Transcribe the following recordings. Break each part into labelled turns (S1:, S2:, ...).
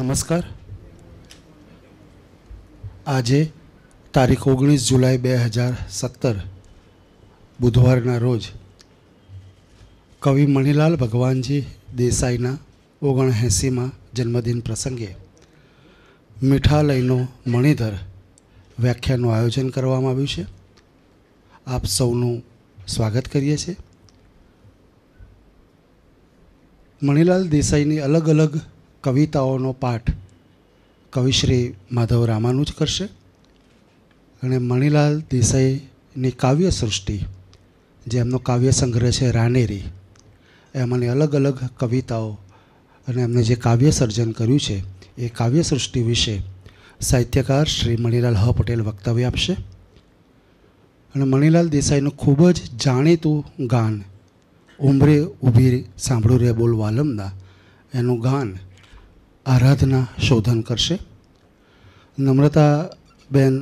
S1: નમસ્કાર આજે તારીખ ઓગણીસ જુલાઈ બે હજાર સત્તર બુધવારના રોજ કવિ મણિલાલ ભગવાનજી દેસાઈના ઓગણએંસીમાં જન્મદિન પ્રસંગે મીઠાલયનો મણિધર વ્યાખ્યાનનું આયોજન કરવામાં આવ્યું છે આપ સૌનું સ્વાગત કરીએ છીએ મણિલાલ દેસાઈની અલગ અલગ કવિતાઓનો પાઠ કવિશ્રી માધવ રામાનું જ કરશે અને મણિલાલ દેસાઈની કાવ્ય સૃષ્ટિ જે એમનો કાવ્ય સંગ્રહ છે રાનેરી એમાંની અલગ અલગ કવિતાઓ અને એમને જે કાવ્ય સર્જન કર્યું છે એ કાવ્ય સૃષ્ટિ વિશે સાહિત્યકાર શ્રી મણિલાલ હ પટેલ વક્તવ્ય આપશે અને મણિલાલ દેસાઈનું ખૂબ જ જાણીતું ગાન ઉમરે ઊભી સાંભળું રે બોલ વાલમના એનું ગાન આરાધના શોધન કરશે નમ્રતાબેન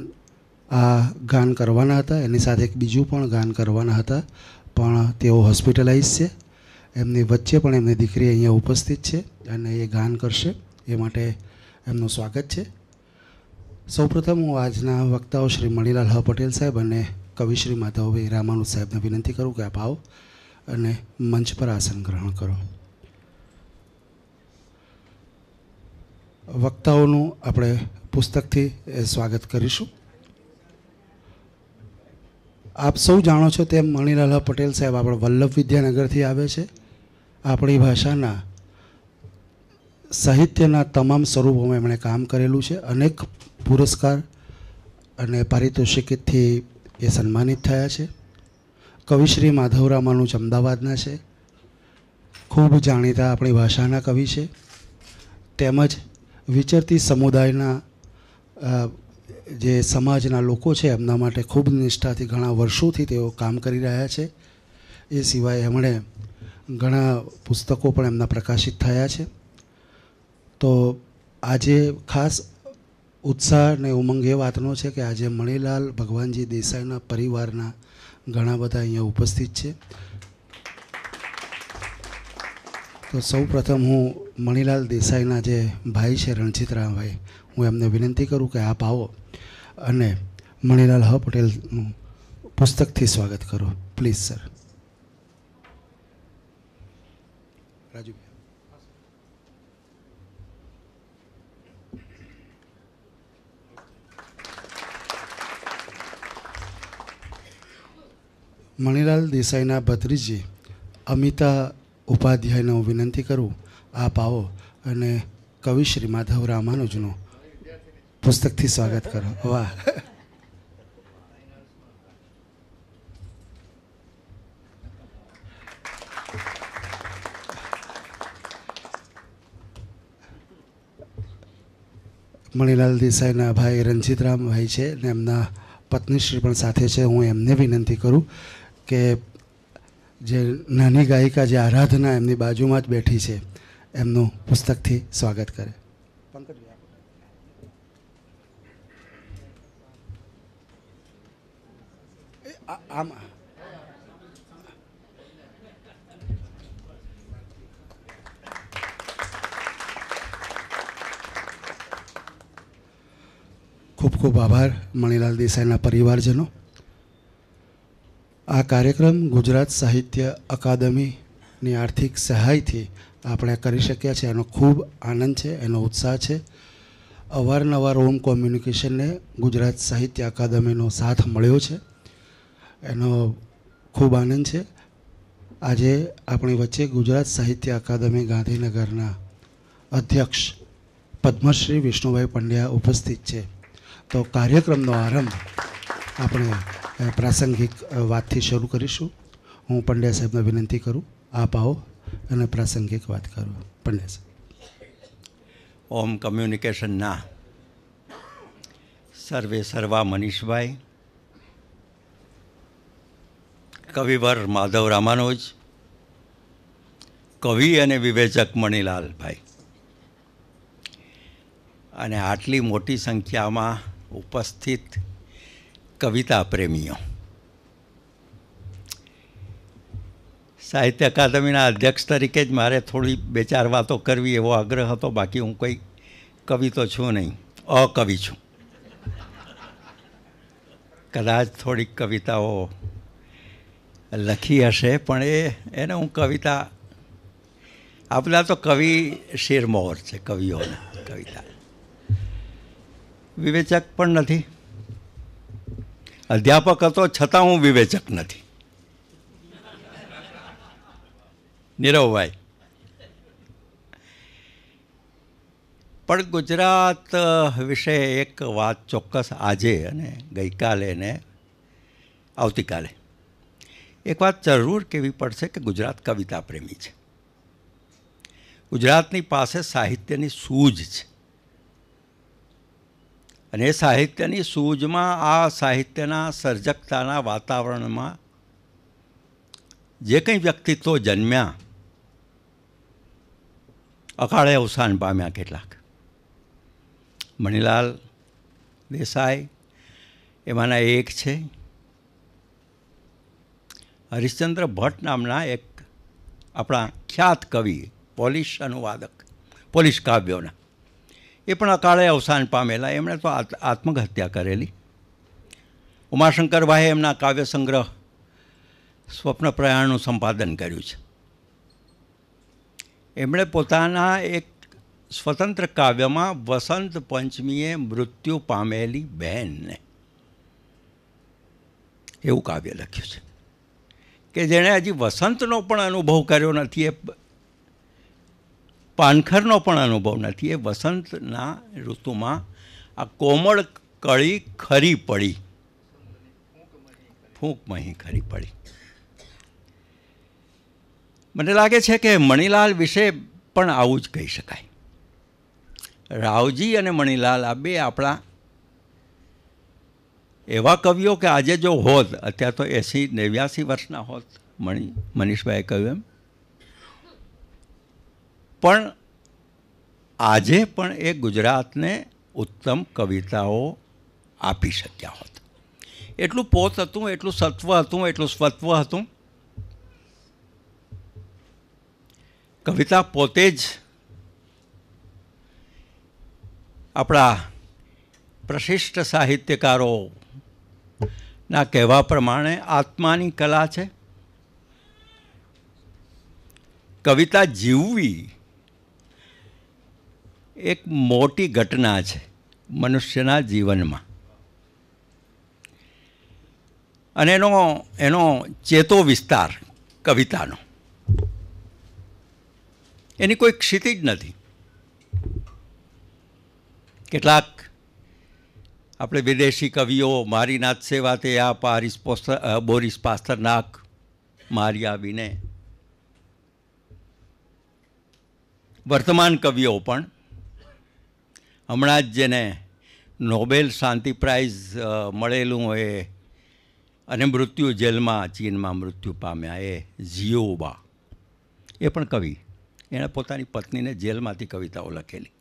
S1: આ ગાન કરવાના હતા એની સાથે એક બીજું પણ ગાન કરવાના હતા પણ તેઓ હોસ્પિટલાઇઝ છે એમની વચ્ચે પણ એમની દીકરી અહીંયા ઉપસ્થિત છે અને એ ગાન કરશે એ માટે એમનું સ્વાગત છે સૌપ્રથમ હું આજના વક્તાઓ શ્રી મણિલાલ હ પટેલ સાહેબ અને કવિ શ્રી માધવભાઈ રામાનુ સાહેબને વિનંતી કરું કે આપ આવો અને મંચ પર આસન ગ્રહણ કરો વક્તાઓનું આપણે પુસ્તકથી સ્વાગત કરીશું આપ સૌ જાણો છો તેમ મણિલાલા પટેલ સાહેબ આપણે વલ્લભ વિદ્યાનગરથી આવે છે આપણી ભાષાના સાહિત્યના તમામ સ્વરૂપોમાં એમણે કામ કરેલું છે અનેક પુરસ્કાર અને પારિતોષિકથી એ સન્માનિત થયા છે કવિશ્રી માધવરામ અનુજ અમદાવાદના છે ખૂબ જાણીતા આપણી ભાષાના કવિ છે તેમજ વિચરતી સમુદાયના જે સમાજના લોકો છે એમના માટે ખૂબ નિષ્ઠાથી ઘણા વર્ષોથી તેઓ કામ કરી રહ્યા છે એ સિવાય એમણે ઘણા પુસ્તકો પણ એમના પ્રકાશિત થયા છે તો આજે ખાસ ઉત્સાહ અને ઉમંગ એ વાતનો છે કે આજે મણિલાલ ભગવાનજી દેસાઈના પરિવારના ઘણા બધા અહીંયા ઉપસ્થિત છે તો સૌ પ્રથમ હું મણિલાલ દેસાઈના જે ભાઈ છે રણજીતરામભાઈ હું એમને વિનંતી કરું કે આપ આવો અને મણિલાલ હ પટેલનું પુસ્તકથી સ્વાગત કરો પ્લીઝ સર રાજુ મણિલાલ દેસાઈના ભત્રીજી અમિતા ઉપાધ્યાયને હું વિનંતી કરું આપ આવો અને કવિશ્રી માધવ રામાનુજનું પુસ્તકથી સ્વાગત કરો વાહ મણિલાલ દેસાઈના ભાઈ ભાઈ છે ને એમના પત્નીશ્રી પણ સાથે છે હું એમને વિનંતી કરું કે જે નાની ગાયિકા જે આરાધના એમની બાજુમાં જ બેઠી છે એમનું પુસ્તકથી સ્વાગત કરે પંકજ આમ ખૂબ ખૂબ આભાર મણિલાલ દેસાઈના પરિવારજનો આ કાર્યક્રમ ગુજરાત સાહિત્ય અકાદમીની આર્થિક સહાયથી આપણે કરી શક્યા છે એનો ખૂબ આનંદ છે એનો ઉત્સાહ છે અવારનવાર ઓમ કોમ્યુનિકેશનને ગુજરાત સાહિત્ય અકાદમીનો સાથ મળ્યો છે એનો ખૂબ આનંદ છે આજે આપણી વચ્ચે ગુજરાત સાહિત્ય અકાદમી ગાંધીનગરના અધ્યક્ષ પદ્મશ્રી વિષ્ણુભાઈ પંડ્યા ઉપસ્થિત છે તો કાર્યક્રમનો આરંભ આપણે પ્રાસંગિક વાતથી શરૂ કરીશું હું પંડ્યા સાહેબને વિનંતી કરું આપ આવો અને પ્રાસંગિક વાત કરો પંડ્યા સાહેબ
S2: ઓમ કમ્યુનિકેશનના સર્વે સર્વા મનીષભાઈ કવિવર માધવ રામાનોજ કવિ અને વિવેચક મણિલાલભાઈ અને આટલી મોટી સંખ્યામાં ઉપસ્થિત કવિતા પ્રેમીઓ સાહિત્ય અકાદમીના અધ્યક્ષ તરીકે જ મારે થોડી બે ચાર વાતો કરવી એવો આગ્રહ હતો બાકી હું કોઈ કવિ તો છું નહીં અકવિ છું કદાચ થોડીક કવિતાઓ લખી હશે પણ એ એને હું કવિતા આપણા તો કવિ શેરમોહર છે કવિઓના કવિતા વિવેચક પણ નથી અધ્યાપક હતો છતાં હું વિવેચક નથી નીરવભાઈ પણ ગુજરાત વિશે એક વાત ચોક્કસ આજે અને ગઈકાલે ને આવતીકાલે એક વાત જરૂર કહેવી પડશે કે ગુજરાત કવિતા પ્રેમી છે ગુજરાતની પાસે સાહિત્યની સૂઝ છે અને એ સાહિત્યની સૂઝમાં આ સાહિત્યના સર્જકતાના વાતાવરણમાં જે કંઈ વ્યક્તિત્વ જન્મ્યા અકાળે અવસાન પામ્યા કેટલાક મણિલાલ દેસાઈ એમાંના એક છે હરિશ્ચંદ્ર ભટ્ટ નામના એક આપણા ખ્યાત કવિ પોલિશ અનુવાદક પોલિશ કાવ્યોના એ પણ અકાળે અવસાન પામેલા એમણે તો આત્મહત્યા કરેલી ઉમાશંકર એમના કાવ્ય સંગ્રહ સ્વપ્ન પ્રયાણનું સંપાદન કર્યું છે એમણે પોતાના એક સ્વતંત્ર કાવ્યમાં વસંત પંચમીએ મૃત્યુ પામેલી બહેનને એવું કાવ્ય લખ્યું છે કે જેણે હજી વસંતનો પણ અનુભવ કર્યો નથી એ પાનખરનો પણ અનુભવ નથી એ વસંતના ઋતુમાં આ કોમળ કળી ખરી પડી ફૂંક મહી ખરી પડી મને લાગે છે કે મણિલાલ વિશે પણ આવું જ કહી શકાય રાવજી અને મણિલાલ આ બે આપણા એવા કવિઓ કે આજે જો હોત અત્યારે તો એંસી નેવ્યાસી વર્ષના હોત મણી મનીષભાઈએ કહ્યું એમ પણ આજે પણ એ ગુજરાતને ઉત્તમ કવિતાઓ આપી શક્યા હોત એટલું પોત હતું એટલું સત્વ હતું એટલું સ્વત્વ હતું કવિતા પોતે જ આપણા પ્રશિષ્ટ સાહિત્યકારો ના કહેવા પ્રમાણે આત્માની કલા છે કવિતા જીવવી એક મોટી ઘટના છે મનુષ્યના જીવનમાં અને એનો એનો ચેતો વિસ્તાર કવિતાનો એની કોઈ ક્ષિતિ જ નથી કેટલાક આપણે વિદેશી કવિઓ મારી નાથ સેવા તે આ પારિસ બોરિસ પાસ્તરનાક મારી આવીને વર્તમાન કવિઓ પણ હમણાં જ જેને નોબેલ શાંતિ પ્રાઇઝ મળેલું હોય અને મૃત્યુ જેલમાં ચીનમાં મૃત્યુ પામ્યા એ ઝિયોબા એ પણ કવિ એણે પોતાની પત્નીને જેલમાંથી કવિતાઓ લખેલી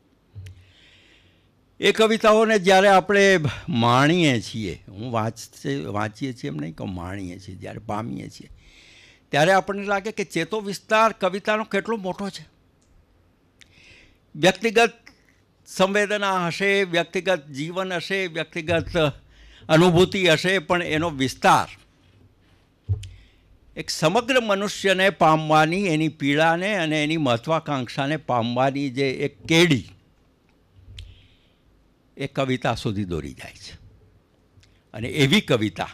S2: એ કવિતાઓને જ્યારે આપણે માણીએ છીએ હું વાંચે વાંચીએ છીએ એમ નહીં કહું માણીએ છીએ જ્યારે પામીએ છીએ ત્યારે આપણને લાગે કે ચેતો વિસ્તાર કવિતાનો કેટલો મોટો છે વ્યક્તિગત સંવેદના હશે વ્યક્તિગત જીવન હશે વ્યક્તિગત અનુભૂતિ હશે પણ એનો વિસ્તાર એક સમગ્ર મનુષ્યને પામવાની એની પીડાને અને એની મહત્વાકાંક્ષાને પામવાની જે એક કેડી એ કવિતા સુધી દોરી જાય છે અને એવી કવિતા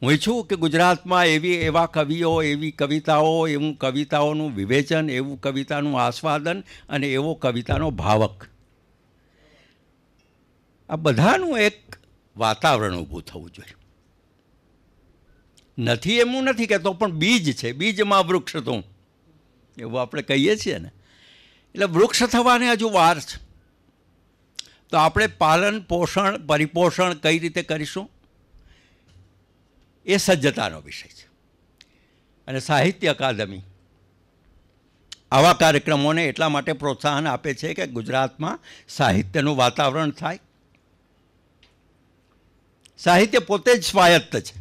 S2: હું ઈચ્છું કે ગુજરાતમાં એવી એવા કવિઓ એવી કવિતાઓ એવું કવિતાઓનું વિવેચન એવું કવિતાનું આસ્વાદન અને એવો કવિતાનો ભાવક આ બધાનું એક વાતાવરણ ઊભું થવું જોઈએ નથી એમ નથી કહેતો પણ બીજ છે બીજમાં વૃક્ષ તું એવું આપણે કહીએ છીએ ને એટલે વૃક્ષ થવાને હજુ વાર છે તો આપણે પાલન પોષણ પરિપોષણ કઈ રીતે કરીશું એ સજ્જતાનો વિષય છે અને સાહિત્ય અકાદમી આવા કાર્યક્રમોને એટલા માટે પ્રોત્સાહન આપે છે કે ગુજરાતમાં સાહિત્યનું વાતાવરણ થાય સાહિત્ય પોતે જ સ્વાયત્ત છે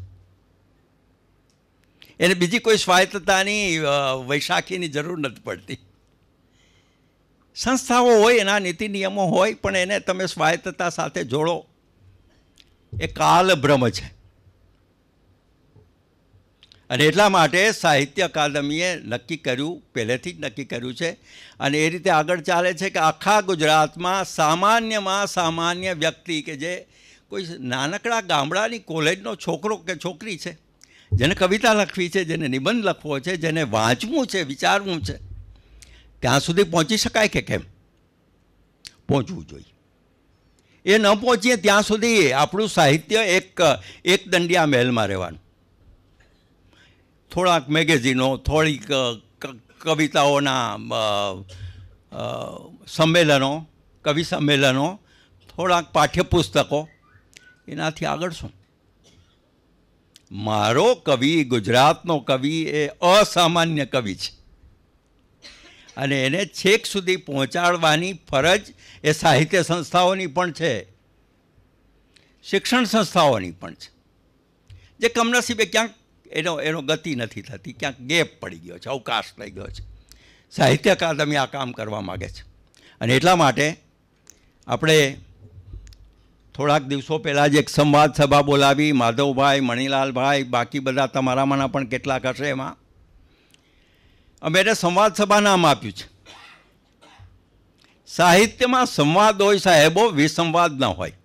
S2: એને બીજી કોઈ સ્વાયત્તતાની વૈશાખીની જરૂર નથી પડતી સંસ્થાઓ હોય એના નીતિ નિયમો હોય પણ એને તમે સ્વાયત્તતા સાથે જોડો એ કાલભ્રમ છે અને એટલા માટે સાહિત્ય અકાદમીએ નક્કી કર્યું પહેલેથી જ નક્કી કર્યું છે અને એ રીતે આગળ ચાલે છે કે આખા ગુજરાતમાં સામાન્યમાં સામાન્ય વ્યક્તિ કે જે કોઈ નાનકડા ગામડાની કોલેજનો છોકરો કે છોકરી છે જેને કવિતા લખવી છે જેને નિબંધ લખવો છે જેને વાંચવું છે વિચારવું છે ત્યાં સુધી પહોંચી શકાય કે કેમ પહોંચવું જોઈએ એ ન પહોંચીએ ત્યાં સુધી આપણું સાહિત્ય એક એક દંડિયા મહેલમાં રહેવાનું થોડાક મેગેઝીનો થોડીક કવિતાઓના સંમેલનો કવિ સંમેલનો થોડાક પાઠ્યપુસ્તકો એનાથી આગળ શું મારો કવિ ગુજરાતનો કવિ એ અસામાન્ય કવિ છે અને એને છેક સુધી પહોંચાડવાની ફરજ એ સાહિત્ય સંસ્થાઓની પણ છે શિક્ષણ સંસ્થાઓની પણ છે જે કમનસીબે ક્યાંક એનો એનો ગતિ નથી થતી ક્યાંક ગેપ પડી ગયો છે અવકાશ થઈ ગયો છે સાહિત્ય અકાદમી આ કામ કરવા માગે છે અને એટલા માટે આપણે થોડાક દિવસો પહેલાં જ એક સંવાદ સભા બોલાવી માધવભાઈ મણિલાલભાઈ બાકી બધા તમારામાંના પણ કેટલાક હશે એમાં અમે એને સંવાદ સભા નામ આપ્યું છે સાહિત્યમાં સંવાદ હોય સાહેબો વિસંવાદ ન હોય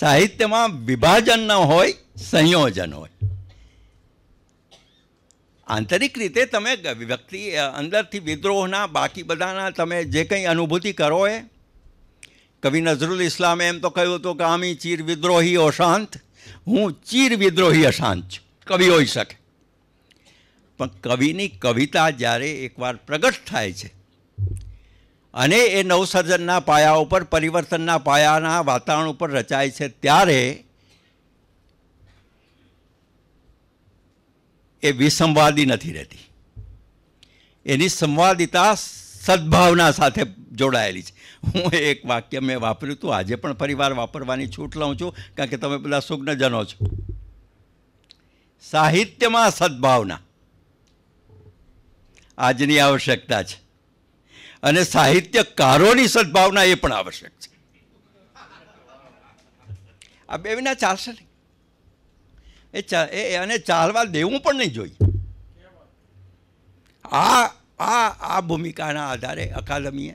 S2: સાહિત્યમાં વિભાજન ન હોય સંયોજન હોય આંતરિક રીતે તમે વ્યક્તિ અંદરથી વિદ્રોહના બાકી બધાના તમે જે કંઈ અનુભૂતિ કરો એ કવિ નઝરુલ ઇસ્લામે એમ તો કહ્યું હતું કે આમી ચીર વિદ્રોહી અશાંત હું ચીર વિદ્રોહી અશાંત છું કવિ હોઈ શકે પણ કવિની કવિતા જ્યારે એકવાર પ્રગટ થાય છે અને એ નવસર્જનના પાયા ઉપર પરિવર્તનના પાયાના વાતાવરણ ઉપર રચાય છે ત્યારે એ વિસંવાદી નથી રહેતી એની સંવાદિતા સદભાવના સાથે જોડાયેલી છે હું એક વાક્ય મેં વાપર્યું હતું આજે પણ ફરીવાર વાપરવાની છૂટ લઉં છું કારણ કે તમે બધા સુગ્નજનો છો સાહિત્યમાં સદભાવના આજની આવશ્યકતા છે અને સાહિત્યકારોની સદભાવના એ પણ આવશ્યક છે આ બે વિના ચાલશે નહીં એ અને ચાલવા દેવું પણ નહીં જોઈએ આ આ આ ભૂમિકાના આધારે અકાદમીએ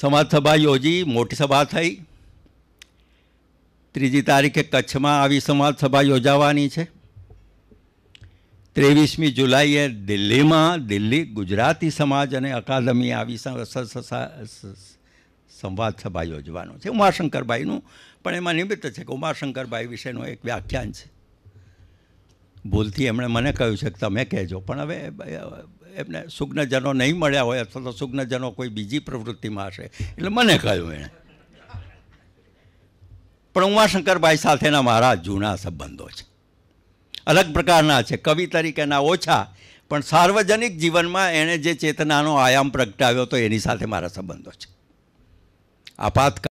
S2: સમાજસભા યોજી મોટી સભા થઈ ત્રીજી તારીખે કચ્છમાં આવી સમાજસભા યોજાવાની છે ત્રેવીસમી જુલાઈએ દિલ્હીમાં દિલ્હી ગુજરાતી સમાજ અને અકાદમી આવી સંવાદ સભા યોજવાનો છે ઉમાશંકરભાઈનું પણ એમાં નિમિત્ત છે કે ઉમાશંકરભાઈ વિશેનું એક વ્યાખ્યાન છે ભૂલથી એમણે મને કહ્યું છે કે તમે કહેજો પણ હવે એમને સુગ્નજનો નહીં મળ્યા હોય અથવા તો સુગ્નજનો કોઈ બીજી પ્રવૃત્તિમાં હશે એટલે મને કહ્યું એણે પણ ઉમાશંકરભાઈ સાથેના મારા જૂના સંબંધો છે અલગ પ્રકારના છે કવિ તરીકેના ઓછા પણ સાર્વજનિક જીવનમાં એણે જે ચેતનાનો આયામ પ્રગટાવ્યો તો એની સાથે મારા સંબંધો છે આપાત